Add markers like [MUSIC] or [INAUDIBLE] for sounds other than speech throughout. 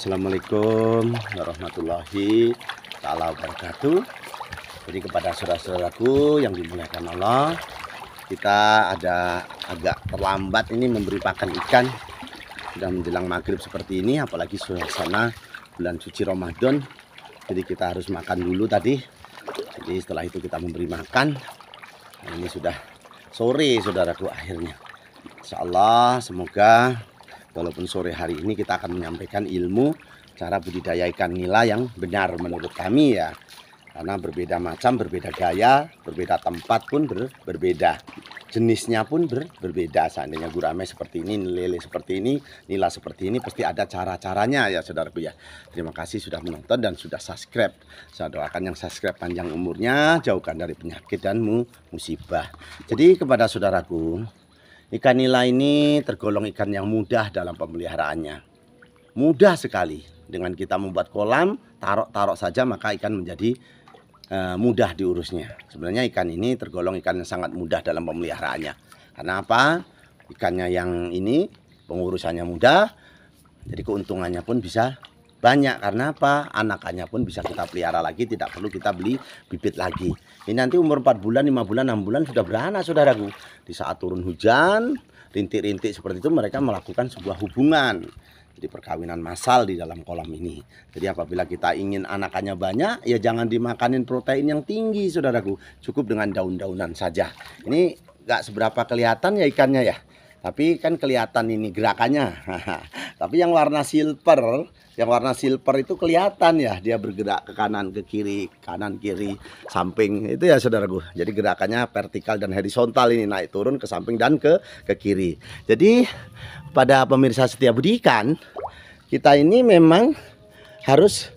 Assalamualaikum warahmatullahi wabarakatuh. Jadi kepada saudara-saudaraku yang dimuliakan Allah, kita ada agak terlambat ini memberi pakan ikan. Sudah menjelang maghrib seperti ini, apalagi suasana bulan suci Ramadan. Jadi kita harus makan dulu tadi. Jadi setelah itu kita memberi makan. Nah, ini sudah sore saudaraku akhirnya. Insya Allah semoga Walaupun sore hari ini kita akan menyampaikan ilmu cara budidaya ikan nila yang benar menurut kami ya. Karena berbeda macam, berbeda gaya, berbeda tempat pun ber, berbeda. Jenisnya pun ber, berbeda. Seandainya gurame seperti ini, lele seperti ini, nila seperti ini, pasti ada cara-caranya ya saudaraku ya. Terima kasih sudah menonton dan sudah subscribe. Saya doakan yang subscribe panjang umurnya, jauhkan dari penyakit dan musibah. Jadi kepada saudaraku, Ikan nila ini tergolong ikan yang mudah dalam pemeliharaannya. Mudah sekali dengan kita membuat kolam, taruh tarok saja maka ikan menjadi e, mudah diurusnya. Sebenarnya ikan ini tergolong ikan yang sangat mudah dalam pemeliharaannya. Karena apa? Ikannya yang ini pengurusannya mudah, jadi keuntungannya pun bisa banyak karena apa anakannya pun bisa kita pelihara lagi tidak perlu kita beli bibit lagi ini nanti umur 4 bulan 5 bulan 6 bulan sudah beranak saudaraku di saat turun hujan, rintik-rintik seperti itu mereka melakukan sebuah hubungan. Jadi perkawinan massal di dalam kolam ini. Jadi apabila kita ingin anakannya banyak, ya jangan dimakanin protein yang tinggi, saudaraku. Cukup dengan daun-daunan saja. Ini nggak seberapa kelihatan ya ikannya ya tapi kan kelihatan ini gerakannya [LAUGHS] tapi yang warna silver yang warna silver itu kelihatan ya dia bergerak ke kanan ke kiri kanan kiri samping itu ya saudaraku jadi gerakannya vertikal dan horizontal ini naik turun ke samping dan ke ke kiri jadi pada pemirsa setiap budikan kita ini memang harus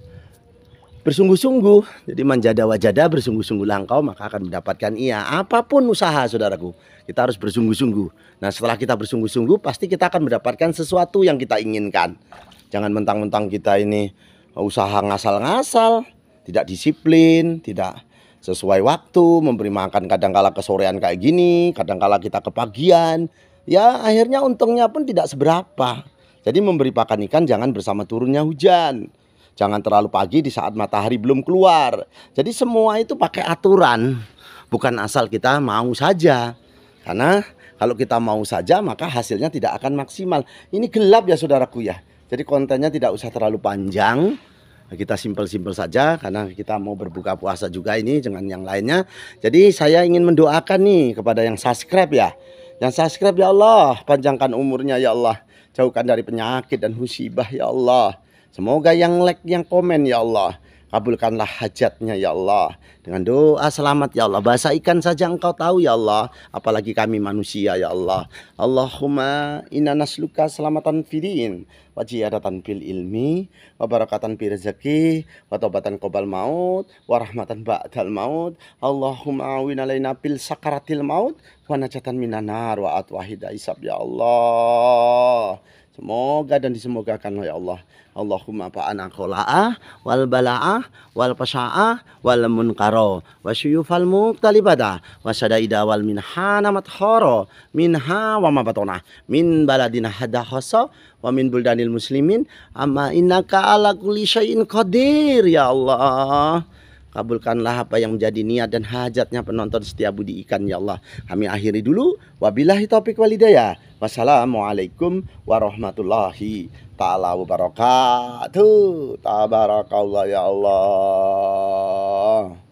bersungguh-sungguh. Jadi manjada wajada bersungguh sungguh langkau maka akan mendapatkan ia. Apapun usaha saudaraku, kita harus bersungguh-sungguh. Nah setelah kita bersungguh-sungguh pasti kita akan mendapatkan sesuatu yang kita inginkan. Jangan mentang-mentang kita ini usaha ngasal-ngasal, tidak disiplin, tidak sesuai waktu, memberi makan kadang kadangkala kesorean kayak gini, kadang kala kita kepagian. Ya akhirnya untungnya pun tidak seberapa. Jadi memberi pakan ikan jangan bersama turunnya hujan. Jangan terlalu pagi di saat matahari belum keluar. Jadi semua itu pakai aturan, bukan asal kita mau saja. Karena kalau kita mau saja maka hasilnya tidak akan maksimal. Ini gelap ya saudaraku ya. Jadi kontennya tidak usah terlalu panjang. Kita simpel-simpel saja karena kita mau berbuka puasa juga ini dengan yang lainnya. Jadi saya ingin mendoakan nih kepada yang subscribe ya. Yang subscribe ya Allah, panjangkan umurnya ya Allah. Jauhkan dari penyakit dan musibah ya Allah. Semoga yang like, yang komen ya Allah. Kabulkanlah hajatnya ya Allah. Dengan doa selamat ya Allah. Bahasa ikan saja engkau tahu ya Allah. Apalagi kami manusia ya Allah. Allahumma inna nasluka selamatan fidin. Wajiyadatan fil ilmi. Wabarakatan fi rezeki. Watobatan kobal maut. Warahmatan ba'dal maut. Allahumma awin alaina fil sakaratil maut. Wanajatan minanar wa atwahida isab ya Allah. Semoga dan disemogakan oleh ya Allah. Allahumma fa'ana kola'ah wal bala'ah wal pasa'ah wal munkaro wa syuyufal muqtalibada wa sadaida wal minhana mathoro minha wa mabatona min baladina hada hoso wa min buldanil muslimin amma innaka ala kulli syai'in qadir ya Allah. Kabulkanlah apa yang menjadi niat dan hajatnya penonton setia budi ikan ya Allah. Kami akhiri dulu. Wabillahi taufik walidaya. Wassalamualaikum warahmatullahi taala wabarakatuh. Tabarakallah ya Allah.